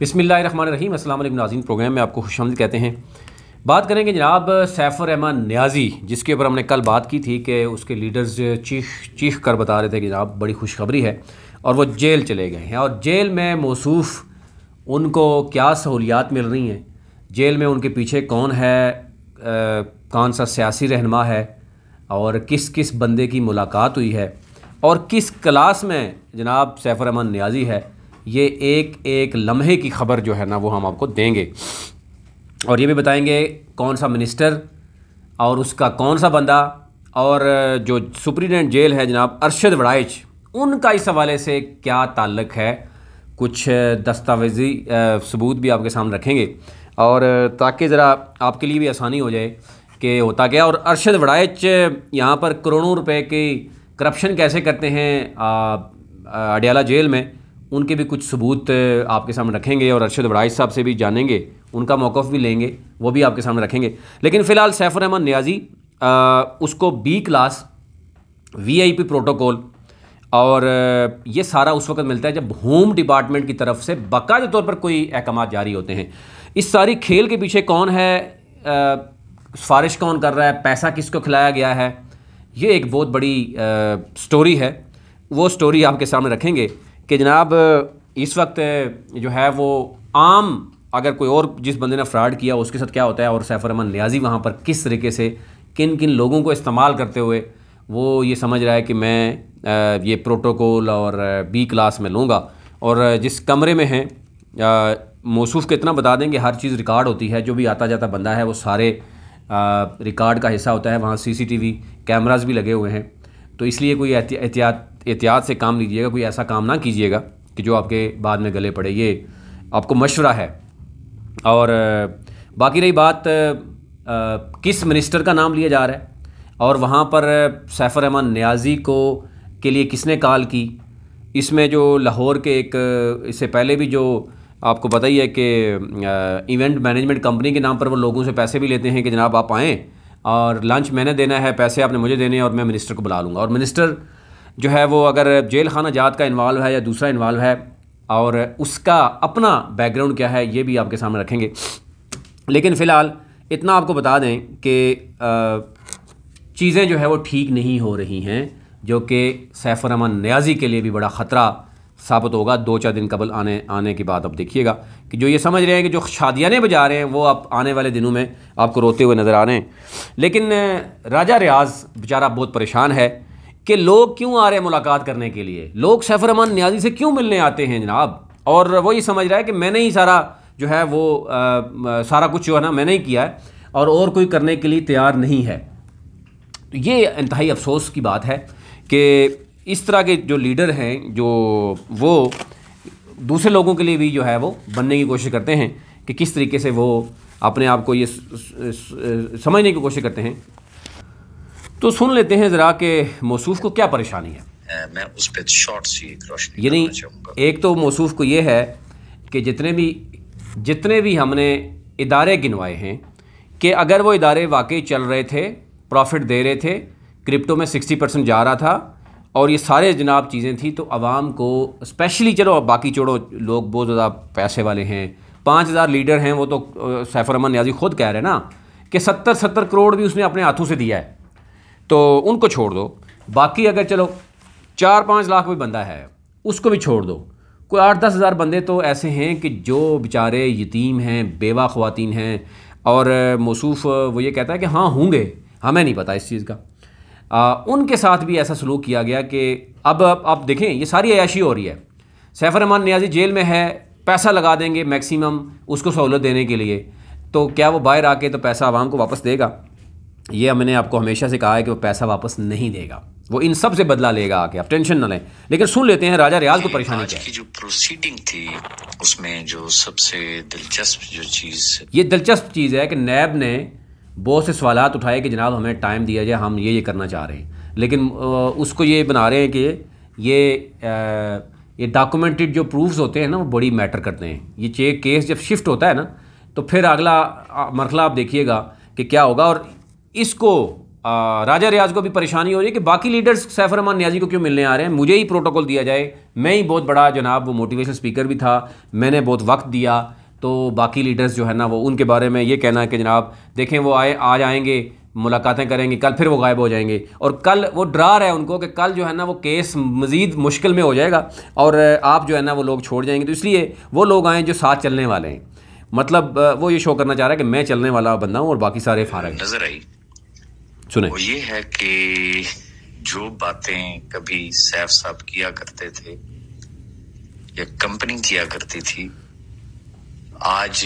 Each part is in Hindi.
बिसमीम असल नाजीन प्रोग्राम में आपको खुश कहते हैं बात करेंगे जनाब रहमान न्याजी जिसके ऊपर हमने कल बात की थी कि उसके लीडर्स चीख चीख कर बता रहे थे कि जनाब बड़ी खुशखबरी है और वो जेल चले गए हैं और जेल में मौसूफ़ उनको क्या सहूलियात मिल रही हैं जेल में उनके पीछे कौन है कौन सा सियासी रहनमा है और किस किस बंदे की मुलाकात हुई है और किस क्लास में जनाब रहमान न्याजी है ये एक एक लम्हे की खबर जो है ना वो हम आपको देंगे और ये भी बताएंगे कौन सा मिनिस्टर और उसका कौन सा बंदा और जो सुप्रीडेंट जेल है जनाब अरशद वड़ाइच उनका इस हवाले से क्या ताल्लक है कुछ दस्तावेजी सबूत भी आपके सामने रखेंगे और ताकि ज़रा आपके लिए भी आसानी हो जाए कि होता क्या और अरशद वड़ाइच यहाँ पर करोड़ों रुपए की करप्शन कैसे करते हैं अडियाला जेल में उनके भी कुछ सबूत आपके सामने रखेंगे और अरशद वड़ाइज साहब से भी जानेंगे उनका मौक़ भी लेंगे वो भी आपके सामने रखेंगे लेकिन फ़िलहाल सैफुर अहमद न्याजी आ, उसको बी क्लास वीआईपी प्रोटोकॉल और ये सारा उस वक्त मिलता है जब होम डिपार्टमेंट की तरफ से बाकायदे तौर पर कोई अहकाम जारी होते हैं इस सारी खेल के पीछे कौन है सिफारिश कौन कर रहा है पैसा किसको खिलाया गया है ये एक बहुत बड़ी आ, स्टोरी है वो स्टोरी आपके सामने रखेंगे कि जनाब इस वक्त जो है वो आम अगर कोई और जिस बंदे ने फ्रॉड किया उसके साथ क्या होता है और सैफ़र अमन न्याजी वहाँ पर किस तरीके से किन किन लोगों को इस्तेमाल करते हुए वो ये समझ रहा है कि मैं ये प्रोटोकॉल और बी क्लास में लूँगा और जिस कमरे में हैं मौसूफ के इतना बता दें कि हर चीज़ रिकॉर्ड होती है जो भी आता जाता बंदा है वो सारे रिकॉर्ड का हिस्सा होता है वहाँ सीसीटीवी कैमरास भी लगे हुए हैं तो इसलिए कोई एहतियात एहतियात से काम लीजिएगा कोई ऐसा काम ना कीजिएगा कि जो आपके बाद में गले पड़े ये आपको मशवरा है और बाकी रही बात किस मिनिस्टर का नाम लिया जा रहा है और वहाँ पर सैफ़र रहमान न्याजी को के लिए किसने कॉल की इसमें जो लाहौर के एक इससे पहले भी जो आपको पता ही है कि इवेंट मैनेजमेंट कंपनी के नाम पर वो लोगों से पैसे भी लेते हैं कि जनाब आप आएँ और लंच मैंने देना है पैसे आपने मुझे देने हैं और मैं मिनिस्टर को बुला लूँगा और मिनिस्टर जो है वो अगर जेल खाना जात का इन्वाल्व है या दूसरा इन्वाल्व है और उसका अपना बैकग्राउंड क्या है ये भी आपके सामने रखेंगे लेकिन फ़िलहाल इतना आपको बता दें कि चीज़ें जो है वो ठीक नहीं हो रही हैं जो कि सैफर अमन न्याजी के लिए भी बड़ा ख़तरा साबित होगा दो चार दिन कबल आने आने की बात अब देखिएगा कि जो ये समझ रहे हैं कि जो शादियाने बजा रहे हैं वो आप आने वाले दिनों में आपको रोते हुए नज़र आ रहे हैं लेकिन राजा रियाज बेचारा बहुत परेशान है कि लोग क्यों आ रहे हैं मुलाकात करने के लिए लोग सैफरमान न्याजी से क्यों मिलने आते हैं जनाब और वो ये समझ रहा है कि मैंने ही सारा जो है वो आ, आ, सारा कुछ जो है ना मैंने ही किया है और और कोई करने के लिए तैयार नहीं है तो ये इंतहाई अफसोस की बात है कि इस तरह के जो लीडर हैं जो वो दूसरे लोगों के लिए भी जो है वो बनने की कोशिश करते हैं कि किस तरीके से वो अपने आप को ये समझने की कोशिश करते हैं तो सुन लेते हैं ज़रा कि मौसूफ को क्या परेशानी है मैं उस पर शॉर्ट सी रोशनी यानी एक तो मौसूफ को ये है कि जितने भी जितने भी हमने इदारे गिनवाए हैं कि अगर वो इदारे वाकई चल रहे थे प्रॉफिट दे रहे थे क्रिप्टो में सिक्सटी परसेंट जा रहा था और ये सारे जनाब चीज़ें थी तो आवाम को स्पेशली चलो बाकी छोड़ो लोग बहुत ज़्यादा पैसे वाले हैं पाँच हज़ार लीडर हैं वो तो सैफर अमन न्याजी खुद कह रहे हैं ना कि सत्तर सत्तर करोड़ भी उसने अपने हाथों से दिया है तो उनको छोड़ दो बाकी अगर चलो चार पाँच लाख भी बंदा है उसको भी छोड़ दो कोई आठ दस हज़ार बंदे तो ऐसे हैं कि जो बेचारे यतीम हैं बेवा ख़वान हैं और मौसूफ वो ये कहता है कि हाँ होंगे हमें नहीं पता इस चीज़ का आ, उनके साथ भी ऐसा सलूक किया गया कि अब आप देखें ये सारी अयाशी हो रही है सैफर रहमान न्याजी जेल में है पैसा लगा देंगे मैक्सिमम उसको सहूलत देने के लिए तो क्या वो बाहर आके तो पैसा आवाम को वापस देगा ये मैंने आपको हमेशा से कहा है कि वो पैसा वापस नहीं देगा वो इन सब से बदला लेगा आके आप टेंशन ना लें लेकिन सुन लेते हैं राजा रियाज को परेशानी क्या की जो प्रोसीडिंग थी उसमें जो सबसे दिलचस्प जो चीज़ ये दिलचस्प चीज़ है कि नैब ने बहुत से सवाल उठाए कि जनाब हमें टाइम दिया जाए हम ये ये करना चाह रहे हैं लेकिन उसको ये बना रहे हैं कि ये ये डॉक्यूमेंटेड जो प्रूफ्स होते हैं ना वो बड़ी मैटर करते हैं ये चेक केस जब शिफ्ट होता है ना तो फिर अगला मरखला आप देखिएगा कि क्या होगा और इसको आ, राजा रियाज को भी परेशानी हो रही है कि बाकी लीडर्स सैफर रमान न्याजी को क्यों मिलने आ रहे हैं मुझे ही प्रोटोकॉल दिया जाए मैं ही बहुत बड़ा जनाब वो मोटिवेशन स्पीकर भी था मैंने बहुत वक्त दिया तो बाकी लीडर्स जो है ना वो उनके बारे में ये कहना है कि जनाब देखें वो आए आज जाएंगे मुलाकातें करेंगे कल फिर वो गायब हो जाएंगे और कल वो डरा रहा है उनको कि कल जो है ना वो केस मज़ीद मुश्किल में हो जाएगा और आप जो है ना वो लोग छोड़ जाएंगे तो इसलिए वो लोग आएँ जो साथ चलने वाले हैं मतलब वो ये शो करना चाह रहा है कि मैं चलने वाला बंदा हूँ और बाकी सारे फारक नज़र आई सुने वो ये है कि जो बातें कभी सैफ साहब किया करते थे या कंपनी किया करती थी आज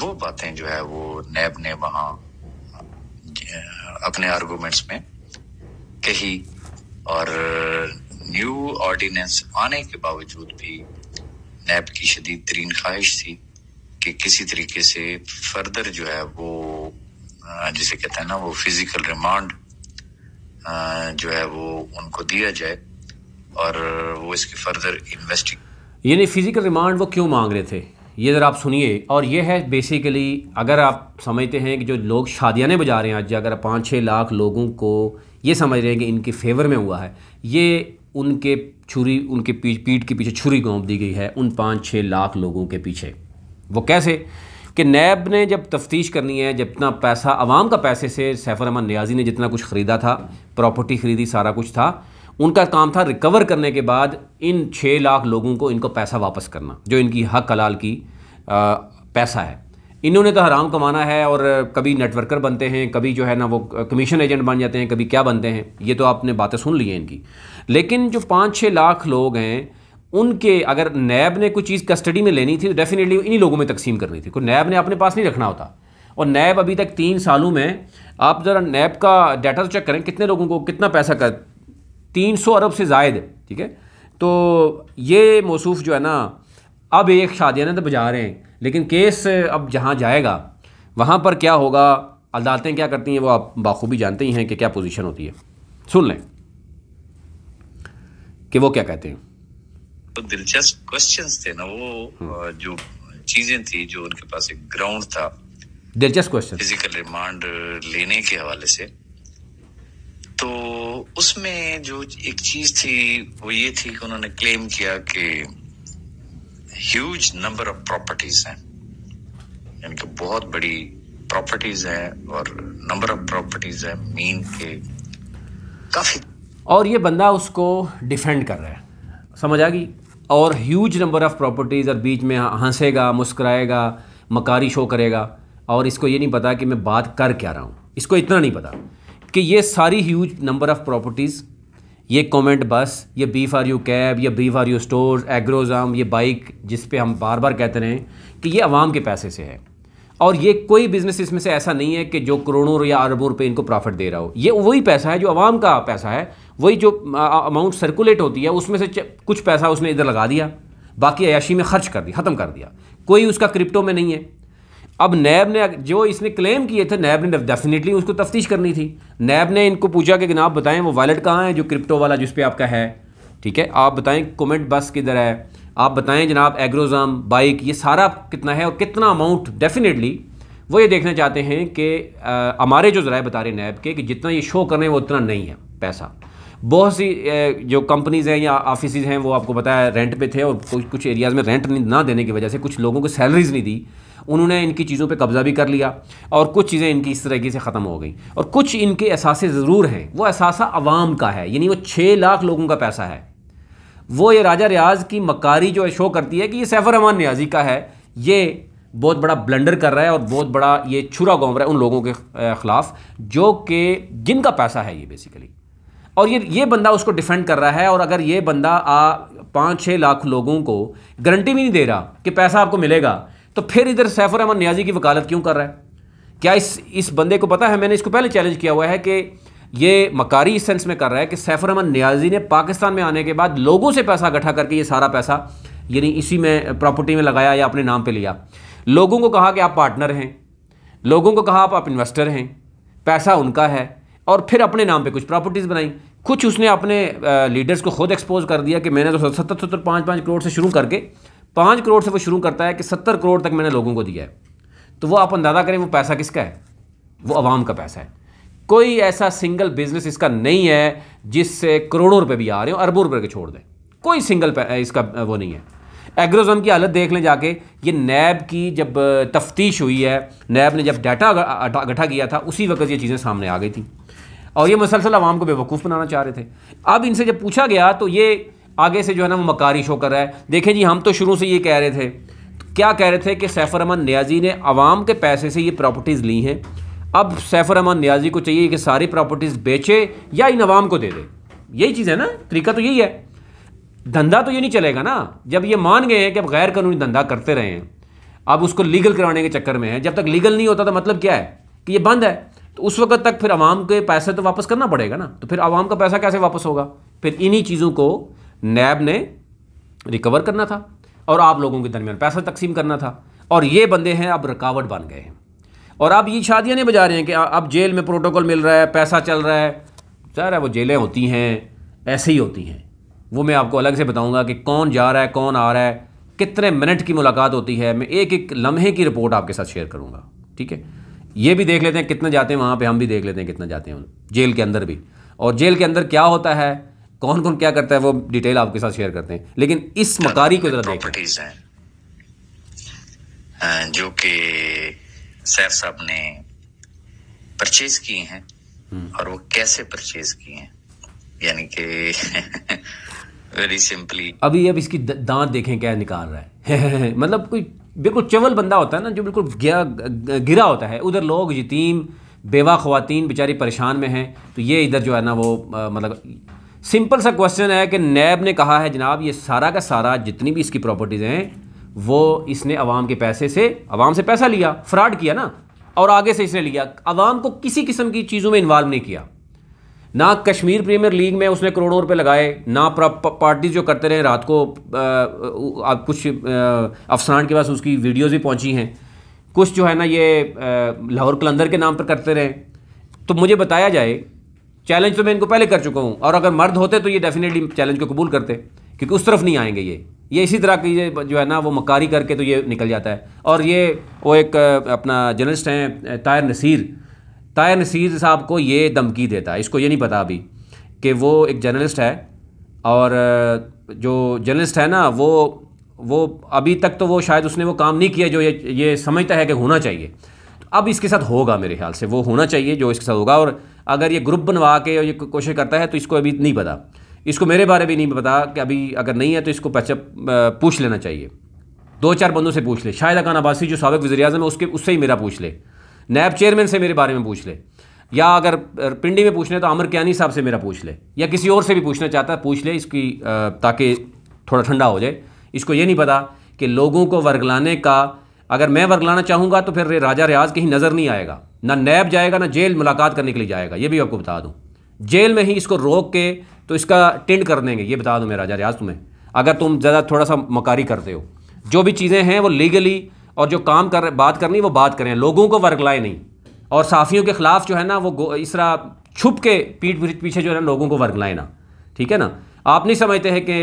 वो बातें जो है वो नैब ने वहाँ अपने आर्गूमेंट्स में कही और न्यू ऑर्डिनेंस आने के बावजूद भी नैब की शदीद तरीन ख्वाहिश थी कि किसी तरीके से फर्दर जो है वो हाँ, जिसे कहते हैं ना वो फिजिकल रिमांड जो है वो उनको दिया जाए और वो इसकी फर्दर इन्वेस्टिग यानी फिजिकल रिमांड वो क्यों मांग रहे थे ये ज़रा आप सुनिए और ये है बेसिकली अगर आप समझते हैं कि जो लोग शादियाने बजा रहे हैं आज अगर पाँच छः लाख लोगों को ये समझ रहे हैं कि इनके फेवर में हुआ है ये उनके छुरी उनके पीठ पीठ के पीछे छुरी गोंप दी गई है उन पाँच छः लाख लोगों के पीछे वो कैसे कि नैब ने जब तफ्तीश करनी है जितना पैसा आवाम का पैसे से सैफर अहमद न्याजी ने जितना कुछ ख़रीदा था प्रॉपर्टी ख़रीदी सारा कुछ था उनका काम था रिकवर करने के बाद इन छः लाख लोगों को इनको पैसा वापस करना जो इनकी हक कलाल की आ, पैसा है इन्होंने तो हराम कमाना है और कभी नेटवर्कर बनते हैं कभी जो है ना वो कमीशन एजेंट बन जाते हैं कभी क्या बनते हैं ये तो आपने बातें सुन ली हैं इनकी लेकिन जो पाँच छः लाख लोग हैं उनके अगर नैब ने कोई चीज़ कस्टडी में लेनी थी तो डेफिनेटली इन्हीं लोगों में तकसीम करनी थी कोई नैब ने अपने पास नहीं रखना होता और नैब अभी तक तीन सालों में आप ज़रा नैब का डाटा तो चेक करें कितने लोगों को कितना पैसा कर तीन सौ अरब से जायद ठीक है तो ये मौसू जो है ना अब एक शादियाँ तो बजा रहे हैं लेकिन केस अब जहाँ जाएगा वहाँ पर क्या होगा अदालतें क्या करती हैं वो आप बाखूबी जानते ही हैं कि क्या पोजीशन होती है सुन लें कि वो क्या कहते हैं तो दिलचस्प क्वेश्चन थे ना वो हम्म। जो चीजें थी जो उनके पास एक ग्राउंड था दिलचस्प क्वेश्चन फिजिकल रिमांड लेने के हवाले से तो उसमें जो एक चीज थी वो ये थी कि उन्होंने क्लेम किया कि ह्यूज नंबर ऑफ प्रॉपर्टीज हैं यानी कि बहुत बड़ी प्रॉपर्टीज हैं और नंबर ऑफ प्रॉपर्टीज हैं मीन के काफी और ये बंदा उसको डिफेंड कर रहा है समझ आ गई और ह्यूज नंबर ऑफ़ प्रॉपर्टीज़ और बीच में हाँ, हंसेगा मुस्कराएगा मकारी शो करेगा और इसको ये नहीं पता कि मैं बात कर क्या रहा हूँ इसको इतना नहीं पता कि ये सारी ह्यूज नंबर ऑफ़ प्रॉपर्टीज़ ये कमेंट बस ये बी फॉर यू कैब या बी फॉर यू स्टोर एग्रोज़ाम ये बाइक जिस पे हम बार बार कहते रहें कि ये आवाम के पैसे से है और ये कोई बिज़नेस इसमें से ऐसा नहीं है कि जो करोड़ों या अरबों रुपये इनको प्रॉफिट दे रहा हो ये वही पैसा है जो आवाम का पैसा है वही जो अमाउंट सर्कुलेट होती है उसमें से कुछ पैसा उसने इधर लगा दिया बाकी अयाशी में खर्च कर दिया ख़त्म कर दिया कोई उसका क्रिप्टो में नहीं है अब नैब ने जो इसने क्लेम किए थे नैब ने डेफिनेटली उसको तफ्तीश करनी थी नैब ने इनको पूछा कि जनाब बताएं वो वॉलेट कहाँ है जो क्रिप्टो वाला जिस पर आपका है ठीक है आप बताएं कमेंट बस किधर है आप बताएं जनाब एग्रोज़ाम बाइक ये सारा कितना है और कितना अमाउंट डेफिनेटली वो ये देखना चाहते हैं कि हमारे जो ज़रा बता रहे नैब के कि जितना ये शो कर रहे हैं वो उतना नहीं है पैसा बहुत सी जो कंपनीज़ हैं या ऑफिस हैं वो आपको बताया रेंट पे थे और कुछ एरियाज़ में रेंट ना देने की वजह से कुछ लोगों को सैलरीज़ नहीं दी उन्होंने इनकी चीज़ों पे कब्ज़ा भी कर लिया और कुछ चीज़ें इनकी इस तरीके से ख़त्म हो गई और कुछ इनके असासे ज़रूर हैं वो असासा आवाम का है यानी वो छः लाख लोगों का पैसा है वो ये राजा रियाज की मकारी जो है शो करती है कि ये सैफ़र रहमान न्याजी का है ये बहुत बड़ा ब्लंडर कर रहा है और बहुत बड़ा ये छुरा घोंप रहा है उन लोगों के ख़िलाफ़ जो कि जिनका पैसा है ये बेसिकली और ये ये बंदा उसको डिफेंड कर रहा है और अगर ये बंदा आ पाँच छः लाख लोगों को गारंटी भी नहीं दे रहा कि पैसा आपको मिलेगा तो फिर इधर सैफुर अहमद न्याजी की वकालत क्यों कर रहा है क्या इस इस बंदे को पता है मैंने इसको पहले चैलेंज किया हुआ है कि ये मकारी इस सेंस में कर रहा है कि सैफुर अहमद न्याजी ने पाकिस्तान में आने के बाद लोगों से पैसा इकट्ठा करके ये सारा पैसा यानी इसी में प्रॉपर्टी में लगाया या अपने नाम पर लिया लोगों को कहा कि आप पार्टनर हैं लोगों को कहा आप इन्वेस्टर हैं पैसा उनका है और फिर अपने नाम पे कुछ प्रॉपर्टीज़ बनाई कुछ उसने अपने लीडर्स को खुद एक्सपोज कर दिया कि मैंने तो सत्तर सत्तर पाँच पाँच करोड़ से शुरू करके पाँच करोड़ से वो शुरू करता है कि सत्तर करोड़ तक मैंने लोगों को दिया है तो वो आप अंदाज़ा करें वो पैसा किसका है वो आवाम का पैसा है कोई ऐसा सिंगल बिजनेस इसका नहीं है जिससे करोड़ों रुपए भी आ रहे हो अरबों रुपए के छोड़ दें कोई सिंगल इसका वो नहीं है एग्रोजम की हालत देख लें जाके ये नैब की जब तफ्तीश हुई है नैब ने जब डाटा इकट्ठा किया था उसी वक्त ये चीज़ें सामने आ गई थी और ये मुसलसल आवाम को बेवकूफ़ बनाना चाह रहे थे अब इनसे जब पूछा गया तो ये आगे से जो है ना वो मकारी शो कर रहा है देखें जी हम तो शुरू से ये कह रहे थे क्या कह रहे थे कि सैफर अमन न्याजी ने आवाम के पैसे से ये प्रॉपर्टीज़ ली हैं अब सैफर अमन न्याजी को चाहिए कि सारी प्रॉपर्टीज़ बेचे या इन आवाम को दे दे यही चीज़ है ना तरीका तो यही है धंधा तो ये नहीं चलेगा ना जब ये मान गए हैं कि अब गैर कानूनी धंधा करते रहे हैं अब उसको लीगल करवाने के चक्कर में है जब तक लीगल नहीं होता तो मतलब क्या है कि ये बंद है तो उस वक्त तक फिर आवाम के पैसे तो वापस करना पड़ेगा ना तो फिर आवाम का पैसा कैसे वापस होगा फिर इन्हीं चीज़ों को नैब ने रिकवर करना था और आप लोगों के दरमियान पैसा तकसीम करना था और ये बंदे हैं अब रुकावट बन गए हैं और अब ये शादियाँ नहीं बजा रहे हैं कि अब जेल में प्रोटोकॉल मिल रहा है पैसा चल रहा है है वो जेलें होती हैं ऐसे ही होती हैं वो मैं आपको अलग से बताऊंगा कि कौन जा रहा है कौन आ रहा है कितने मिनट की मुलाकात होती है मैं एक एक लम्हे की रिपोर्ट आपके साथ शेयर करूँगा ठीक है ये भी देख लेते हैं कितने जाते हैं वहाँ पे हम भी देख लेते हैं कितने जाते हैं जेल के अंदर भी और जेल के अंदर क्या होता है कौन कौन क्या करता है वो डिटेल आपके साथ शेयर करते हैं लेकिन इस मकारी को जरा देखें जो कि सैफ साहब ने परचेज किए हैं हम्म। और वो कैसे परचेज किए हैं यानी कि वेरी सिंपली अभी अब इसकी दांत देखें क्या निकाल रहा है मतलब कोई बिल्कुल चवल बंदा होता है ना जो बिल्कुल गिरा होता है उधर लोग यतीम बेवा खुवान बेचारी परेशान में हैं तो ये इधर जो है ना वो मतलब सिंपल सा क्वेश्चन है कि नैब ने कहा है जनाब ये सारा का सारा जितनी भी इसकी प्रॉपर्टीज़ हैं वो इसने अवाम के पैसे से अवाम से पैसा लिया फ्रॉड किया ना और आगे से इसने लिया आवाम को किसी किस्म की चीज़ों में इन्वॉल्व नहीं किया ना कश्मीर प्रीमियर लीग में उसने करोड़ों रुपए लगाए ना पार्टी जो करते रहे रात को आ, कुछ अफसरान के पास उसकी वीडियोज़ भी पहुँची हैं कुछ जो है ना ये लाहौर कलंदर के नाम पर करते रहे तो मुझे बताया जाए चैलेंज तो मैं इनको पहले कर चुका हूँ और अगर मर्द होते तो ये डेफिनेटली चैलेंज को कबूल करते क्योंकि उस तरफ नहीं आएंगे ये ये इसी तरह की जो है ना वो मकारी करके तो ये निकल जाता है और ये वो एक अपना जर्नलिस्ट हैं तायर नसीर ताय नसीर साहब को ये धमकी देता है इसको ये नहीं पता अभी कि वो एक जर्नलिस्ट है और जो जर्नलिस्ट है ना वो वो अभी तक तो वो शायद उसने वो काम नहीं किया जो ये ये समझता है कि होना चाहिए तो अब इसके साथ होगा मेरे ख्याल से वो होना चाहिए जो इसके साथ होगा और अगर ये ग्रुप बनवा के ये कोशिश करता है तो इसको अभी नहीं पता इसको मेरे बारे में नहीं पता कि अभी अगर नहीं है तो इसको पैचअप पूछ लेना चाहिए दो चार बंदों से पूछ ले शायद अकान अबासी जो सबक वजी अजम है उसके उससे ही मेरा पूछ ले नैब चेयरमैन से मेरे बारे में पूछ ले या अगर पिंडी में पूछना है तो अमर क्यानी साहब से मेरा पूछ ले या किसी और से भी पूछना चाहता है पूछ ले इसकी ताकि थोड़ा ठंडा हो जाए इसको ये नहीं पता कि लोगों को वर्गलाने का अगर मैं वर्गलाना चाहूँगा तो फिर राजा रियाज कहीं नज़र नहीं आएगा ना नैब जाएगा ना जेल मुलाकात करने के लिए जाएगा ये भी आपको बता दूँ जेल में ही इसको रोक के तो इसका टेंड कर देंगे ये बता दूँ मैं राजा रियाज तुम्हें अगर तुम ज़्यादा थोड़ा सा मकारी करते हो जो भी चीज़ें हैं वो लीगली और जो काम कर बात करनी वो बात करें लोगों को लाए नहीं और साफ़ियों के ख़िलाफ़ जो है ना वो इस तरह छुप के पीठ पीछे जो है ना लोगों को लाए ना ठीक है ना आप नहीं समझते हैं कि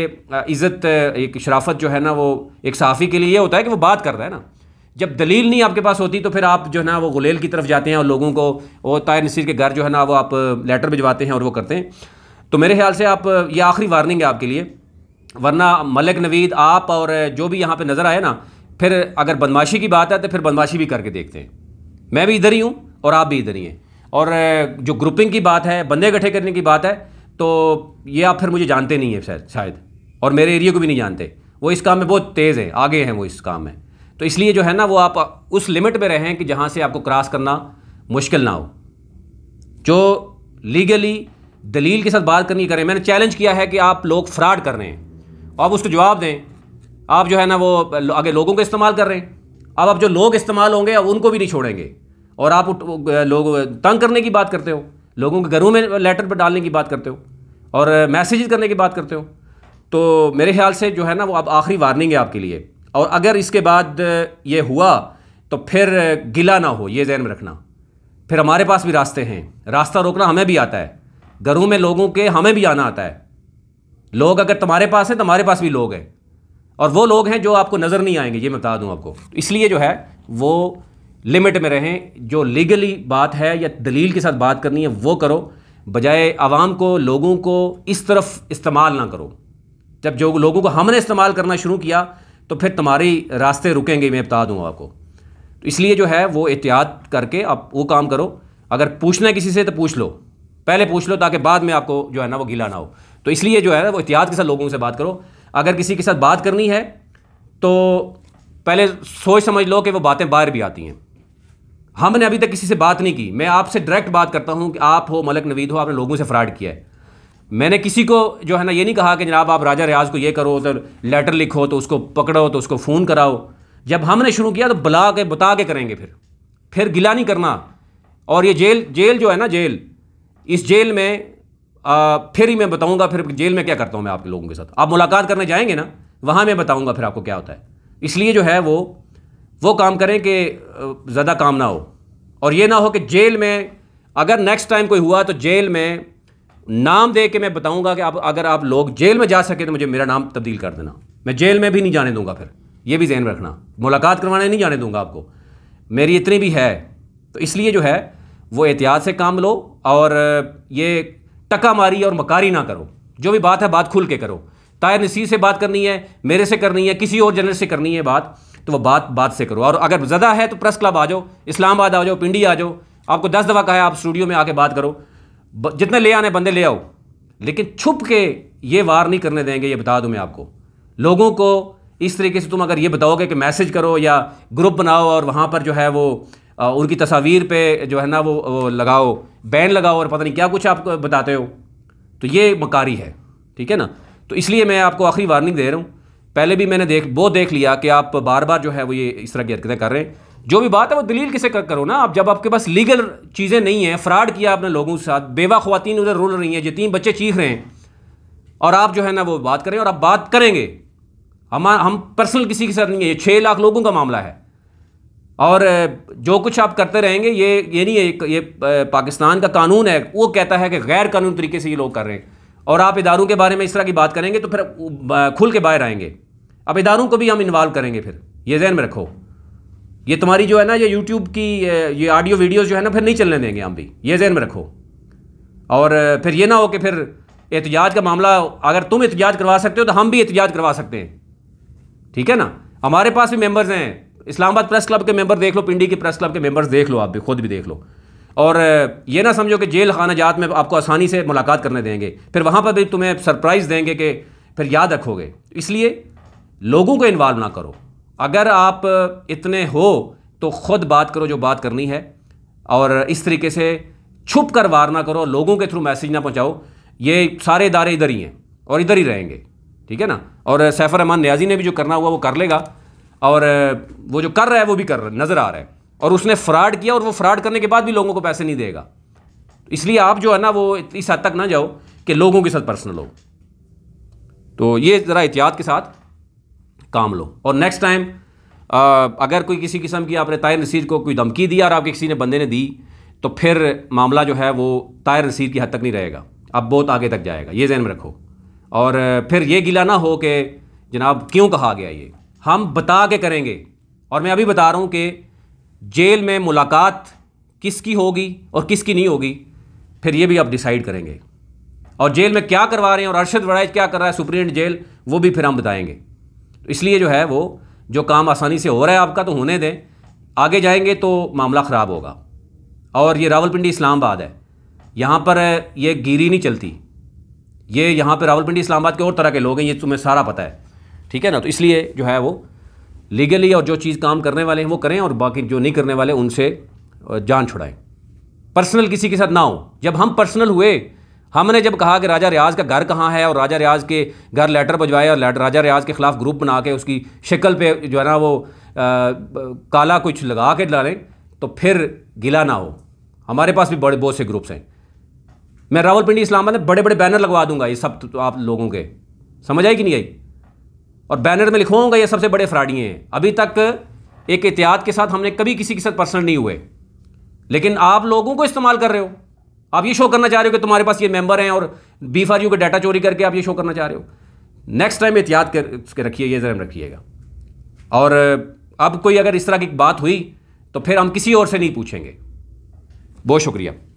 इज़्ज़त एक शराफत जो है ना वो एक साफ़ी के लिए ये होता है कि वो बात कर रहा है ना जब दलील नहीं आपके पास होती तो फिर आप जो है ना वो गुलेल की तरफ जाते हैं और लोगों को वो तायर नसीर के घर जो है ना वो आप लेटर भिजवाते हैं और वो करते हैं तो मेरे ख्याल से आप ये आखिरी वार्निंग है आपके लिए वरना मलिक नवीद आप और जो भी यहाँ पर नज़र आए ना फिर अगर बदमाशी की बात है तो फिर बदमाशी भी करके देखते हैं मैं भी इधर ही हूँ और आप भी इधर ही हैं और जो ग्रुपिंग की बात है बंदे इकट्ठे करने की बात है तो ये आप फिर मुझे जानते नहीं हैं शायद शायद और मेरे एरिया को भी नहीं जानते वो इस काम में बहुत तेज़ हैं आगे हैं वो इस काम में तो इसलिए जो है ना वो आप उस लिमिट में रहें कि जहाँ से आपको क्रॉस करना मुश्किल ना हो जो लीगली दलील के साथ बात करनी करें मैंने चैलेंज किया है कि आप लोग फ्रॉड कर रहे हैं आप उसको जवाब दें आप जो है ना वो आगे लोगों को इस्तेमाल कर रहे हैं अब आप जो लोग इस्तेमाल होंगे अब उनको भी नहीं छोड़ेंगे और आप लोग तंग करने की बात करते हो लोगों के घरों में लेटर पर डालने की बात करते हो और मैसेज करने की बात करते हो तो मेरे ख्याल से जो है ना वो अब आखिरी वार्निंग है आपके लिए और अगर इसके बाद ये हुआ तो फिर गिला ना हो ये जहन में रखना फिर हमारे पास भी रास्ते हैं रास्ता रोकना हमें भी आता है घरों में लोगों के हमें भी आना आता है लोग अगर तुम्हारे पास हैं तुम्हारे तो पास भी लोग हैं और वो लोग हैं जो आपको नज़र नहीं आएंगे ये मैं बता दूँ आपको इसलिए जो है वो लिमिट में रहें जो लीगली बात है या दलील के साथ बात करनी है वो करो बजाय आवाम को लोगों को इस तरफ इस्तेमाल ना करो जब जो लोगों को हमने इस्तेमाल करना शुरू किया तो फिर तुम्हारी रास्ते रुकेंगे मैं बता दूँ आपको तो इसलिए जो है वो एहतियात करके आप वो काम करो अगर पूछना है किसी से तो पूछ लो पहले पूछ लो ताकि बाद में आपको जो है ना वो गीला ना हो तो इसलिए जो है ना वो एहतियात के साथ लोगों से बात करो अगर किसी के साथ बात करनी है तो पहले सोच समझ लो कि वो बातें बाहर भी आती हैं हमने अभी तक किसी से बात नहीं की मैं आपसे डायरेक्ट बात करता हूँ कि आप हो मलक नवीद हो आपने लोगों से फ्रॉड किया है मैंने किसी को जो है ना ये नहीं कहा कि जनाब आप राजा रियाज को ये करो तो लेटर लिखो तो उसको पकड़ो तो उसको फ़ोन कराओ जब हमने शुरू किया तो बुला के बता के करेंगे फिर फिर गिला नहीं करना और ये जेल जेल जो है ना जेल इस जेल में आ, फिर ही मैं बताऊंगा फिर जेल में क्या करता हूँ मैं आपके लोगों के साथ आप मुलाकात करने जाएंगे ना वहाँ मैं बताऊँगा फिर आपको क्या होता है इसलिए जो है वो वो काम करें कि ज़्यादा काम ना हो और ये ना हो कि जेल में अगर नेक्स्ट टाइम कोई हुआ तो जेल में नाम दे के मैं बताऊंगा कि आप अगर आप लोग जेल में जा सके तो मुझे मेरा नाम तब्दील कर देना मैं जेल में भी नहीं जाने दूंगा फिर ये भी जहन रखना मुलाकात करवाने नहीं जाने दूंगा आपको मेरी इतनी भी है तो इसलिए जो है वो एहतियात से काम लो और ये टका मारी और मकारी ना करो जो भी बात है बात खुल के करो तायर नसीर से बात करनी है मेरे से करनी है किसी और जनरल से करनी है बात तो वह बात बात से करो और अगर ज़्यादा है तो प्रेस क्लब आ जाओ इस्लामाबाद आ जाओ पिंडी आ जाओ आपको दस दफ़ा कहा है आप स्टूडियो में आके बात करो जितने ले आने बंदे ले आओ लेकिन छुप के ये वार नहीं करने देंगे ये बता दूँ मैं आपको लोगों को इस तरीके से तुम अगर ये बताओगे कि मैसेज करो या ग्रुप बनाओ और वहाँ पर जो है वो उनकी तस्वीर पे जो है ना वो, वो लगाओ बैन लगाओ और पता नहीं क्या कुछ आप बताते हो तो ये मकारी है ठीक है ना तो इसलिए मैं आपको आखिरी वार्निंग दे रहा हूँ पहले भी मैंने देख वो देख लिया कि आप बार बार जो है वो ये इस तरह की हरकतें कर रहे हैं जो भी बात है वो दलील किसे कर करो ना आप जब आपके पास लीगल चीज़ें नहीं हैं फ्रॉड किया आपने लोगों के साथ बेवा खुवान उधर रोल रही हैं जितनी बच्चे चीख रहे हैं और आप जो है ना वो बात करें और आप बात करेंगे हम हम पर्सनल किसी के साथ नहीं है ये छः लाख लोगों का मामला है और जो कुछ आप करते रहेंगे ये ये नहीं है ये पाकिस्तान का कानून है वो कहता है कि गैर कानून तरीके से ये लोग कर रहे हैं और आप इदारों के बारे में इस तरह की बात करेंगे तो फिर खुल के बाहर आएंगे अब इदारों को भी हम इन्वाल्व करेंगे फिर ये जहन में रखो ये तुम्हारी जो है ना ये यूट्यूब की ये ऑडियो वीडियोज़ जो है ना फिर नहीं चलने देंगे हम भी ये जहन में रखो और फिर ये ना हो कि फिर एहतजाज का मामला अगर तुम एहतजाज करवा सकते हो तो हम भी एहतजाज करवा सकते हैं ठीक है ना हमारे पास भी मेम्बर्स हैं इस्लामाबाद प्रेस क्लब के मेंबर देख लो पिंडी के प्रेस क्लब के मेंबर्स देख लो आप भी खुद भी देख लो और ये ना समझो कि जेल खाना जात में आपको आसानी से मुलाकात करने देंगे फिर वहाँ पर भी तुम्हें सरप्राइज़ देंगे कि फिर याद रखोगे इसलिए लोगों को इन्वॉल्व ना करो अगर आप इतने हो तो ख़ुद बात करो जो बात करनी है और इस तरीके से छुप कर वार ना करो लोगों के थ्रू मैसेज ना पहुँचाओ ये सारे इदारे इधर ही हैं और इधर ही रहेंगे ठीक है ना और सैफर रहमान न्याजी ने भी जो करना हुआ वो कर लेगा और वो जो कर रहा है वो भी कर रहा नज़र आ रहा है और उसने फ्रॉड किया और वो फ्रॉड करने के बाद भी लोगों को पैसे नहीं देगा इसलिए आप जो है ना वो इस हद तक ना जाओ कि लोगों के साथ पर्सनल हो तो ये ज़रा एहतियात के साथ काम लो और नेक्स्ट टाइम अगर कोई किसी किस्म की आपने तायर नसीर को कोई धमकी दी और आपके किसी ने बंदे ने दी तो फिर मामला जो है वो तायर नसीर की हद तक नहीं रहेगा अब बहुत आगे तक जाएगा ये जहन में रखो और फिर ये गिला ना हो कि जनाब क्यों कहा गया ये हम बता के करेंगे और मैं अभी बता रहा हूँ कि जेल में मुलाकात किसकी होगी और किसकी नहीं होगी फिर ये भी आप डिसाइड करेंगे और जेल में क्या करवा रहे हैं और अरशद वड़ाइज क्या कर रहा है सुप्रीटेंडेंट जेल वो भी फिर हम बताएंगे इसलिए जो है वो जो काम आसानी से हो रहा है आपका तो होने दें आगे जाएंगे तो मामला ख़राब होगा और ये रावलपिंडी इस्लामाबाद है यहाँ पर ये गिरी नहीं चलती ये यहाँ पर रावलपिंडी इस्लामाबाद के और तरह के लोग हैं ये तुम्हें सारा पता है ठीक है ना तो इसलिए जो है वो लीगली और जो चीज़ काम करने वाले हैं वो करें और बाकी जो नहीं करने वाले उनसे जान छुड़ाएं पर्सनल किसी के साथ ना हो जब हम पर्सनल हुए हमने जब कहा कि राजा रियाज का घर कहाँ है और राजा रियाज के घर लेटर भजवाए और राजा रियाज के ख़िलाफ़ ग्रुप बना के उसकी शक्ल पे जो है ना वो आ, काला कुछ लगा के डालें तो फिर गिला ना हो हमारे पास भी बड़े बहुत से ग्रुप्स हैं मैं रावलपिंडी इस्लामाबाद में बड़े बड़े बैनर लगवा दूंगा ये सब तो आप लोगों के समझ आई कि नहीं आई और बैनर में लिखवाऊंगा ये सबसे बड़े फ्राडिए हैं अभी तक एक एहतियात के साथ हमने कभी किसी के साथ पर्सनल नहीं हुए लेकिन आप लोगों को इस्तेमाल कर रहे हो आप ये शो करना चाह रहे हो कि तुम्हारे पास ये मेंबर हैं और बी आर यू का डाटा चोरी करके आप ये शो करना चाह रहे हो नेक्स्ट टाइम एहतियात कर रखिए ये जहन रखिएगा और अब कोई अगर इस तरह की बात हुई तो फिर हम किसी और से नहीं पूछेंगे बहुत शुक्रिया